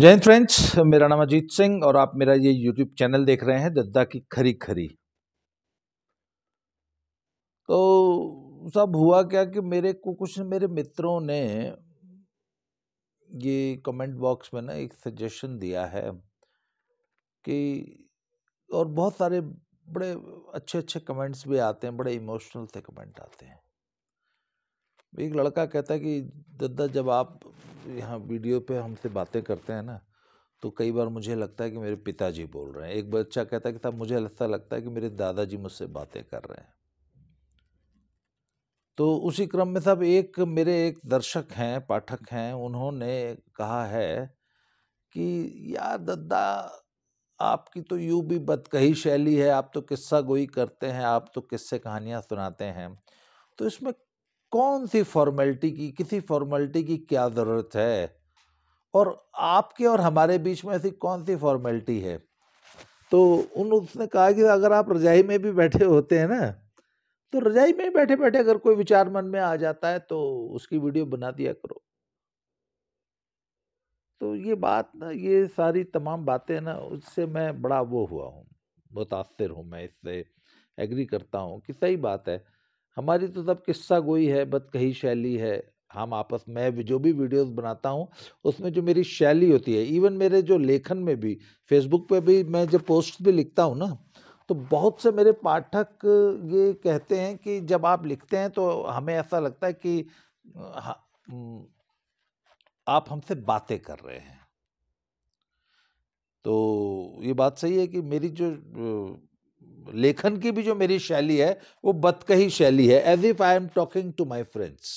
जय हिंद फ्रेंड्स मेरा नाम अजीत सिंह और आप मेरा ये यूट्यूब चैनल देख रहे हैं दद्दा की खरी खरी तो सब हुआ क्या कि मेरे को कुछ मेरे मित्रों ने ये कमेंट बॉक्स में ना एक सजेशन दिया है कि और बहुत सारे बड़े अच्छे अच्छे कमेंट्स भी आते हैं बड़े इमोशनल से कमेंट आते हैं एक लड़का कहता है कि दद्दा जब आप यहाँ वीडियो पे हमसे बातें करते हैं ना तो कई बार मुझे लगता है कि मेरे पिताजी बोल रहे हैं एक बच्चा कहता है कि साहब मुझे ऐसा लगता है कि मेरे दादाजी मुझसे बातें कर रहे हैं तो उसी क्रम में साहब एक मेरे एक दर्शक हैं पाठक हैं उन्होंने कहा है कि यार दद्दा आपकी तो यूँ भी बदकही शैली है आप तो किस्सा गोई करते हैं आप तो किस्से कहानियाँ सुनाते हैं तो इसमें कौन सी फॉर्मेलिटी की किसी फॉर्मेलिटी की क्या ज़रूरत है और आपके और हमारे बीच में ऐसी कौन सी फॉर्मेलिटी है तो उन उसने कहा कि अगर आप रजाई में भी बैठे होते हैं ना तो रजाई में बैठे बैठे अगर कोई विचार मन में आ जाता है तो उसकी वीडियो बना दिया करो तो ये बात ना ये सारी तमाम बातें ना उससे मैं बड़ा वो हुआ हूँ मुतासर हूँ मैं इससे एग्री करता हूँ कि सही बात है हमारी तो तब किस्सा गोई है बत कही शैली है हम आपस में जो भी वीडियोस बनाता हूँ उसमें जो मेरी शैली होती है इवन मेरे जो लेखन में भी फेसबुक पे भी मैं जब पोस्ट भी लिखता हूँ ना तो बहुत से मेरे पाठक ये कहते हैं कि जब आप लिखते हैं तो हमें ऐसा लगता है कि आप हमसे बातें कर रहे हैं तो ये बात सही है कि मेरी जो लेखन की भी जो मेरी शैली है वो बतकही शैली है as if I am talking to my friends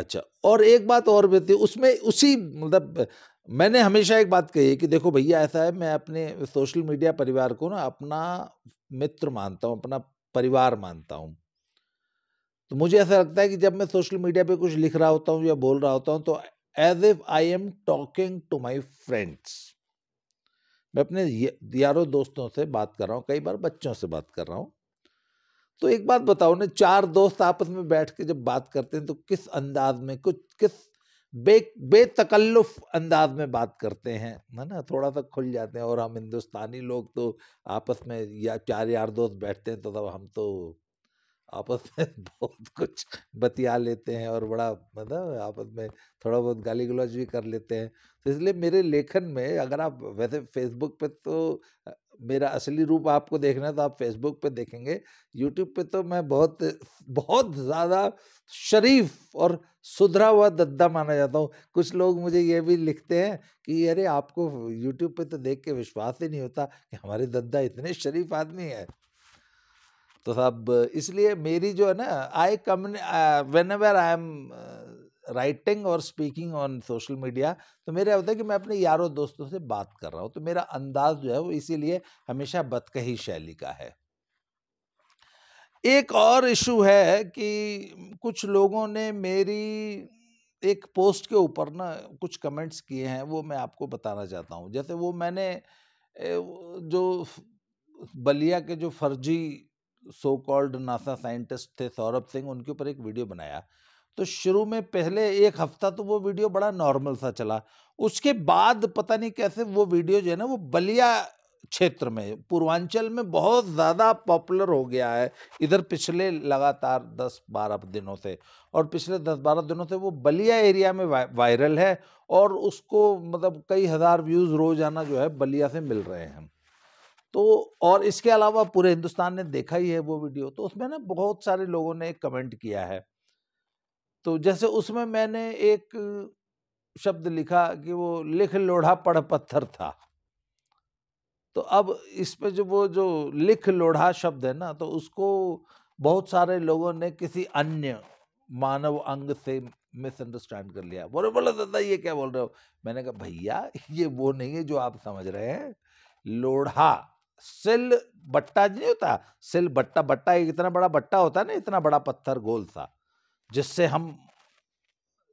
अच्छा और एक बात और भी थी उसमें उसी मतलब मैंने हमेशा एक बात कही है कि देखो भैया ऐसा है मैं अपने सोशल मीडिया परिवार को ना अपना मित्र मानता हूँ अपना परिवार मानता हूँ तो मुझे ऐसा लगता है कि जब मैं सोशल मीडिया पे कुछ लिख रहा होता हूँ या बोल रहा होता हूँ तो as if I am talking to my friends मैं अपने यारों दोस्तों से बात कर रहा हूँ कई बार बच्चों से बात कर रहा हूँ तो एक बात बताओ ना चार दोस्त आपस में बैठ के जब बात करते हैं तो किस अंदाज में कुछ किस बे बेतकल्लुफ अंदाज में बात करते हैं है ना थोड़ा सा खुल जाते हैं और हम हिंदुस्तानी लोग तो आपस में या चार यार दोस्त बैठते हैं तो तब हम तो आपस में बहुत कुछ बतिया लेते हैं और बड़ा मतलब आपस में थोड़ा बहुत गाली गलौज भी कर लेते हैं तो इसलिए मेरे लेखन में अगर आप वैसे फेसबुक पे तो मेरा असली रूप आपको देखना है तो आप फेसबुक पे देखेंगे यूट्यूब पे तो मैं बहुत बहुत ज़्यादा शरीफ और सुधरा हुआ दद्दा माना जाता हूँ कुछ लोग मुझे ये भी लिखते हैं कि अरे आपको यूट्यूब पे तो देख के विश्वास ही नहीं होता कि हमारे दद्दा इतने शरीफ आदमी है तो साहब इसलिए मेरी जो है ना I come whenever I am writing और स्पीकिंग ऑन सोशल मीडिया तो मेरा होता है कि मैं अपने यारों दोस्तों से बात कर रहा हूँ तो मेरा अंदाज जो है वो इसीलिए हमेशा बतकही शैली का है एक और इशू है कि कुछ लोगों ने मेरी एक पोस्ट के ऊपर ना कुछ कमेंट्स किए हैं वो मैं आपको बताना चाहता हूँ जैसे वो मैंने जो बलिया के जो फर्जी सो कॉल्ड नासा साइंटिस्ट थे सौरभ सिंह उनके ऊपर एक वीडियो बनाया तो शुरू में पहले एक हफ्ता तो वो वीडियो बड़ा नॉर्मल सा चला उसके बाद पता नहीं कैसे वो वीडियो जो है ना वो बलिया क्षेत्र में पूर्वांचल में बहुत ज़्यादा पॉपुलर हो गया है इधर पिछले लगातार दस बारह दिनों से और पिछले दस बारह दिनों से वो बलिया एरिया में वायरल है और उसको मतलब कई हज़ार व्यूज़ रोज़ाना जो है बलिया से मिल रहे हैं तो और इसके अलावा पूरे हिंदुस्तान ने देखा ही है वो वीडियो तो उसमें ना बहुत सारे लोगों ने कमेंट किया है तो जैसे उसमें मैंने एक शब्द लिखा कि वो लिख लोढ़ा पढ़ पत्थर था तो अब इस पे जो वो जो लिख लोढ़ा शब्द है ना तो उसको बहुत सारे लोगों ने किसी अन्य मानव अंग से मिसअंडरस्टैंड कर लिया बोले बोला दादा ये क्या बोल रहे हो मैंने कहा भैया ये वो नहीं है जो आप समझ रहे हैं लोढ़ा सिल बट्टा नहीं होता सिल बट्टा बट्टा एक इतना बड़ा बट्टा होता है ना इतना बड़ा पत्थर गोल सा जिससे हम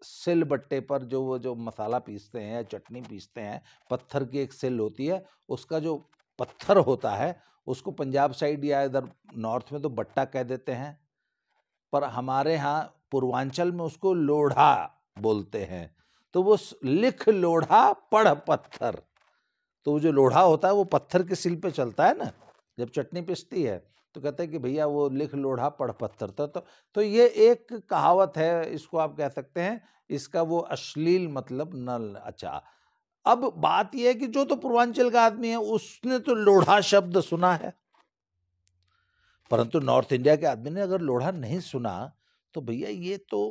सिल बट्टे पर जो वो जो मसाला पीसते हैं चटनी पीसते हैं पत्थर की एक सिल होती है उसका जो पत्थर होता है उसको पंजाब साइड या इधर नॉर्थ में तो बट्टा कह देते हैं पर हमारे यहाँ पूर्वांचल में उसको लोढ़ा बोलते हैं तो वो लिख लोढ़ा पढ़ पत्थर तो वो जो लोढ़ा होता है वो पत्थर के सिल पे चलता है ना जब चटनी पिसती है तो कहते हैं कि भैया वो लिख लोढ़ा पढ़ पत्थर तो तो, तो ये एक कहावत है इसको आप कह सकते हैं इसका वो अश्लील मतलब न अच्छा अब बात यह है कि जो तो पूर्वांचल का आदमी है उसने तो लोढ़ा शब्द सुना है परंतु नॉर्थ इंडिया के आदमी ने अगर लोढ़ा नहीं सुना तो भैया ये तो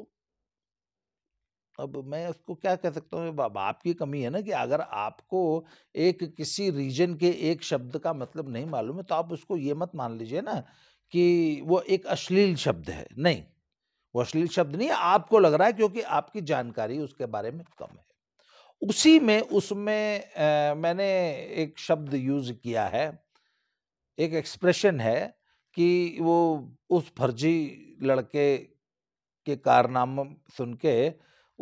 अब मैं उसको क्या कह सकता हूँ बाप आपकी कमी है ना कि अगर आपको एक किसी रीजन के एक शब्द का मतलब नहीं मालूम है तो आप उसको ये मत मान लीजिए ना कि वो एक अश्लील शब्द है नहीं वो अश्लील शब्द नहीं है आपको लग रहा है क्योंकि आपकी जानकारी उसके बारे में कम है उसी में उसमें मैंने एक शब्द यूज किया है एक एक्सप्रेशन है कि वो उस फर्जी लड़के के कारनामा सुन के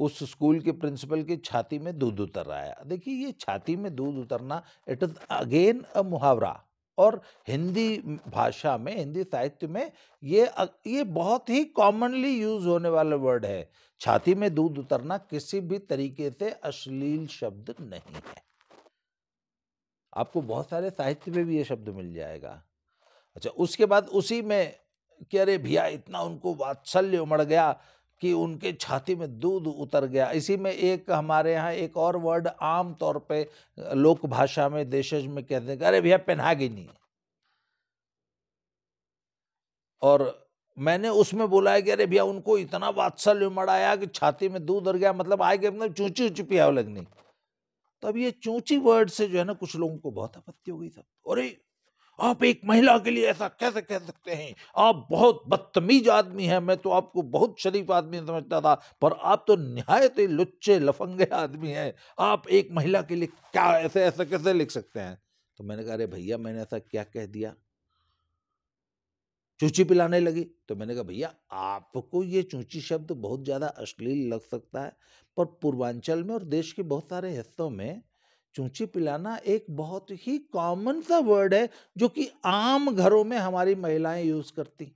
उस स्कूल के प्रिंसिपल की छाती में दूध उतर रहा है देखिए ये छाती में दूध उतरना इट इज़ अगेन अ मुहावरा और हिंदी भाषा में हिंदी साहित्य में ये ये बहुत ही कॉमनली यूज होने वाला वर्ड है छाती में दूध उतरना किसी भी तरीके से अश्लील शब्द नहीं है आपको बहुत सारे साहित्य में भी ये शब्द मिल जाएगा अच्छा उसके बाद उसी में कि अरे भैया इतना उनको वात्सल्य उमड़ गया कि उनके छाती में दूध उतर गया इसी में एक हमारे यहाँ एक और वर्ड आम तौर पे लोक भाषा में देशज में कहते हैं अरे भैया पेनहागिनी और मैंने उसमें बोला है कि अरे भैया उनको इतना वात्सल्य मड़ाया कि छाती में दूध उतर गया मतलब आए गए मतलब चूची चुपी पियाव लगनी तो अब ये चूची वर्ड से जो है ना कुछ लोगों को बहुत आपत्ति हो गई सब अरे आप एक महिला के लिए ऐसा कैसे कह सकते हैं आप बहुत बदतमीज आदमी हैं मैं तो आपको बहुत शरीफ आदमी समझता था पर आप तो नहायत ही लुच्चे लफंगे आदमी हैं आप एक महिला के लिए क्या ऐसे ऐसा कैसे लिख सकते हैं तो मैंने कहा अरे भैया मैंने ऐसा क्या कह दिया चूची पिलाने लगी तो मैंने कहा भैया आपको ये चूची शब्द बहुत ज़्यादा अश्लील लग सकता है पर पूर्वांचल में और देश के बहुत सारे हिस्सों में चूची पिलाना एक बहुत ही कॉमन सा वर्ड है जो कि आम घरों में हमारी महिलाएं यूज करती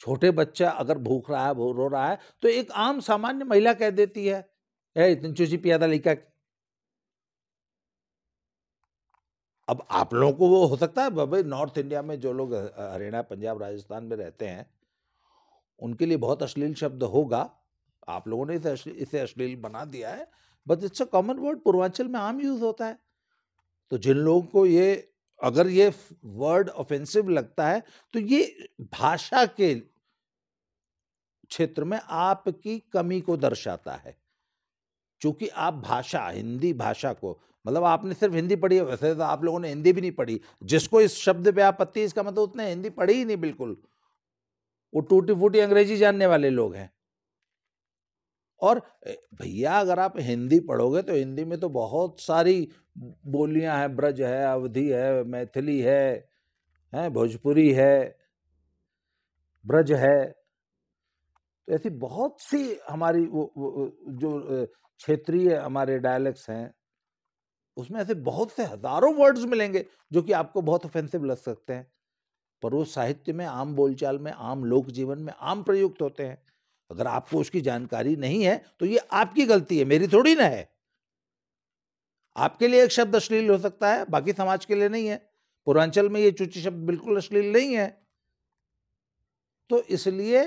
छोटे बच्चा अगर भूख रहा है रो रहा है तो एक आम सामान्य महिला कह देती है इतनी चूची पियादा लिखा अब आप लोगों को वो हो सकता है भाई नॉर्थ इंडिया में जो लोग हरियाणा पंजाब राजस्थान में रहते हैं उनके लिए बहुत अश्लील शब्द होगा आप लोगों ने इसे अश्लील बना दिया है but it's a common word Purvanchal में आम यूज होता है तो जिन लोगों को ये अगर ये वर्ड ऑफेंसिव लगता है तो ये भाषा के क्षेत्र में आपकी कमी को दर्शाता है क्योंकि आप भाषा हिंदी भाषा को मतलब आपने सिर्फ हिंदी पढ़ी है वैसे तो आप लोगों ने हिंदी भी नहीं पढ़ी जिसको इस शब्द पे आपत्ति इसका मतलब उसने हिंदी पढ़ी ही नहीं बिल्कुल वो टूटी फूटी अंग्रेजी जानने वाले लोग हैं और भैया अगर आप हिंदी पढ़ोगे तो हिंदी में तो बहुत सारी बोलियां हैं ब्रज है अवधि है मैथिली है हैं भोजपुरी है ब्रज है तो ऐसी बहुत सी हमारी वो, वो जो क्षेत्रीय हमारे डायलैक्ट्स हैं उसमें ऐसे बहुत से हजारों वर्ड्स मिलेंगे जो कि आपको बहुत ऑफेंसिव लग सकते हैं पर वो साहित्य में आम बोलचाल में आम लोक जीवन में आम प्रयुक्त होते हैं अगर आपको उसकी जानकारी नहीं है तो ये आपकी गलती है मेरी थोड़ी ना है आपके लिए एक शब्द अश्लील हो सकता है बाकी समाज के लिए नहीं है पूर्वांचल में ये चुची शब्द बिल्कुल अश्लील नहीं है तो इसलिए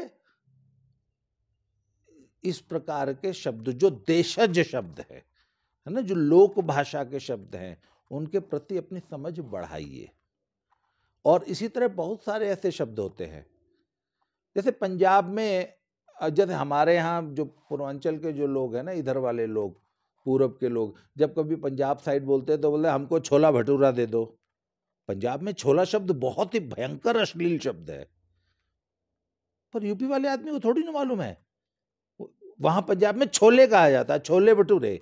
इस प्रकार के शब्द जो देशज शब्द है है ना जो लोक भाषा के शब्द हैं उनके प्रति अपनी समझ बढ़ाइए और इसी तरह बहुत सारे ऐसे शब्द होते हैं जैसे पंजाब में जैसे हमारे यहाँ जो पूर्वांचल के जो लोग हैं ना इधर वाले लोग पूरब के लोग जब कभी पंजाब साइड बोलते हैं तो बोलते हमको छोला भटूरा दे दो पंजाब में छोला शब्द बहुत ही भयंकर अश्लील शब्द है पर यूपी वाले आदमी को थोड़ी ना मालूम है वहां पंजाब में छोले कहा जाता है छोले भटूरे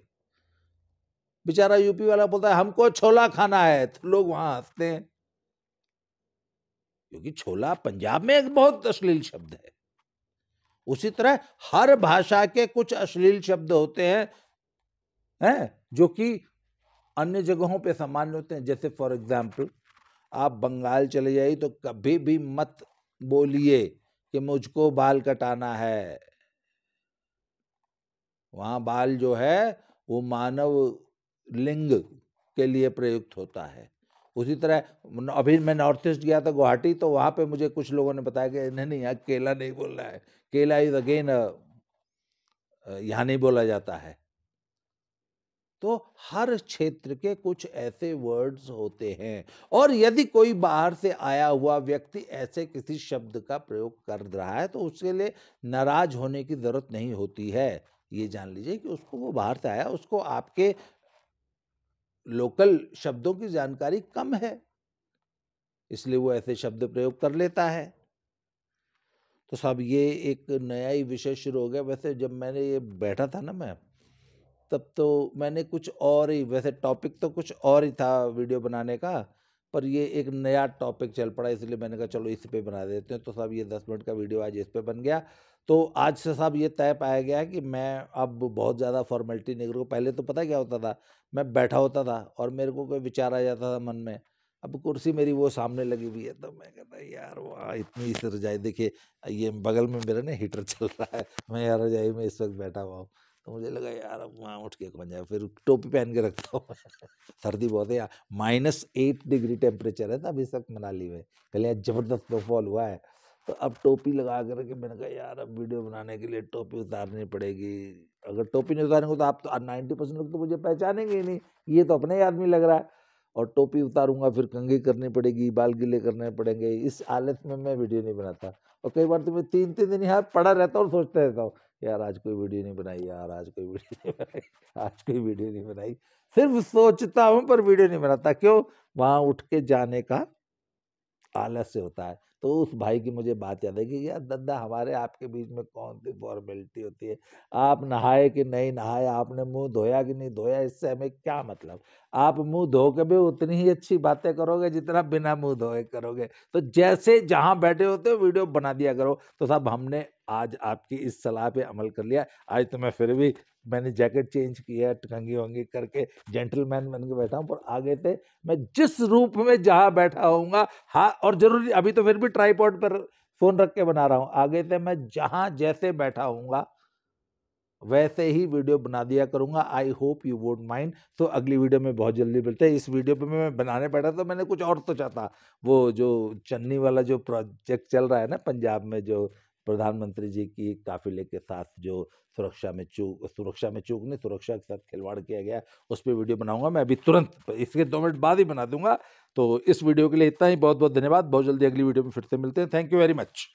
बेचारा यूपी वाला बोलता है हमको छोला खाना है तो लोग वहां हंसते हैं क्योंकि छोला पंजाब में एक बहुत अश्लील शब्द है उसी तरह हर भाषा के कुछ अश्लील शब्द होते हैं हैं जो कि अन्य जगहों पे सामान्य होते हैं जैसे फॉर एग्जाम्पल आप बंगाल चले जाइए तो कभी भी मत बोलिए कि मुझको बाल कटाना है वहां बाल जो है वो मानव लिंग के लिए प्रयुक्त होता है उसी तरह अभी मैं नॉर्थ ईस्ट गया था गुवाहाटी तो वहाँ पे मुझे कुछ लोगों ने बताया कि नहीं नहीं यहाँ केला नहीं रहा है केला इज अगेन यहाँ नहीं बोला जाता है तो हर क्षेत्र के कुछ ऐसे वर्ड्स होते हैं और यदि कोई बाहर से आया हुआ व्यक्ति ऐसे किसी शब्द का प्रयोग कर रहा है तो उसके लिए नाराज होने की ज़रूरत नहीं होती है ये जान लीजिए कि उसको वो बाहर से आया उसको आपके लोकल शब्दों की जानकारी कम है इसलिए वो ऐसे शब्द प्रयोग कर लेता है तो साहब ये एक नया ही विषय शुरू हो गया वैसे जब मैंने ये बैठा था ना मैं तब तो मैंने कुछ और ही वैसे टॉपिक तो कुछ और ही था वीडियो बनाने का पर ये एक नया टॉपिक चल पड़ा इसलिए मैंने कहा चलो इस पर बना देते हैं तो साहब ये दस मिनट का वीडियो आज इस पर बन गया तो आज से साहब ये तय पाया गया है कि मैं अब बहुत ज़्यादा फॉर्मेलिटी नहीं करूँगा पहले तो पता क्या होता था मैं बैठा होता था और मेरे को कोई विचार आ जाता था मन में अब कुर्सी मेरी वो सामने लगी हुई है तो मैं कहता यार वाह इतनी इस रजाई देखिए ये बगल में मेरा ना हीटर चल रहा है मैं यार रजाई में इस वक्त बैठा हुआ हूँ तो मुझे लगा यार अब वहाँ उठ के बन जाए फिर टोपी पहन के रखता हूँ सर्दी बहुत है यार माइनस एट डिग्री टेम्परेचर है ना अभी तक मनाली में पहले यार ज़बरदस्त स्नोफॉल हुआ है तो अब टोपी लगा कर के मैंने कहा यार अब वीडियो बनाने के लिए टोपी उतारनी पड़ेगी अगर टोपी नहीं उतारेंगे तो आप तो नाइन्टी परसेंट लोग तो मुझे पहचानेंगे ही नहीं ये तो अपने ही आदमी लग रहा है और टोपी उतारूंगा फिर कंघी करनी पड़ेगी बाल गीले करने पड़ेंगे इस हालत में मैं वीडियो नहीं बनाता और कई बार तो मैं तीन तीन दिन यहाँ पड़ा रहता हूँ और सोचता रहता हूँ यार आज कोई वीडियो नहीं बनाई यार आज कोई वीडियो नहीं बनाई आज कोई वीडियो नहीं बनाई सिर्फ सोचता हूँ पर वीडियो नहीं बनाता क्यों वहाँ उठ के जाने का आलस्य होता है तो उस भाई की मुझे बात याद है कि यार दद्दा हमारे आपके बीच में कौन सी फॉर्मेलिटी होती है आप नहाए कि नहीं नहाए आपने मुंह धोया कि नहीं धोया इससे हमें क्या मतलब आप मुंह धो के भी उतनी ही अच्छी बातें करोगे जितना बिना मुंह धोए करोगे तो जैसे जहाँ बैठे होते हो वीडियो बना दिया करो तो साहब हमने आज आपकी इस सलाह पे अमल कर लिया आज तो मैं फिर भी मैंने जैकेट चेंज किया टंगी वंगी करके जेंटलमैन बन के बैठा हूँ पर आगे थे मैं जिस रूप में जहाँ बैठा हूँगा हाँ और जरूरी अभी तो फिर भी ट्राईपॉड पर फ़ोन रख के बना रहा हूँ आगे से मैं जहाँ जैसे बैठा हूँगा वैसे ही वीडियो बना दिया करूंगा I hope you won't mind तो अगली वीडियो में बहुत जल्दी मिलते हैं इस वीडियो पे मैं बनाने बैठा तो मैंने कुछ और तो चाहता वो जो चन्नी वाला जो प्रोजेक्ट चल रहा है ना पंजाब में जो प्रधानमंत्री जी की काफिले के साथ जो सुरक्षा में चूक सुरक्षा में चूक नहीं सुरक्षा के साथ खिलवाड़ किया गया उस पर वीडियो बनाऊंगा मैं अभी तुरंत इसके दो मिनट बाद ही बना दूंगा तो इस वीडियो के लिए इतना ही बहुत बहुत धन्यवाद बहुत जल्दी अगली वीडियो में फिर से मिलते हैं थैंक यू वेरी मच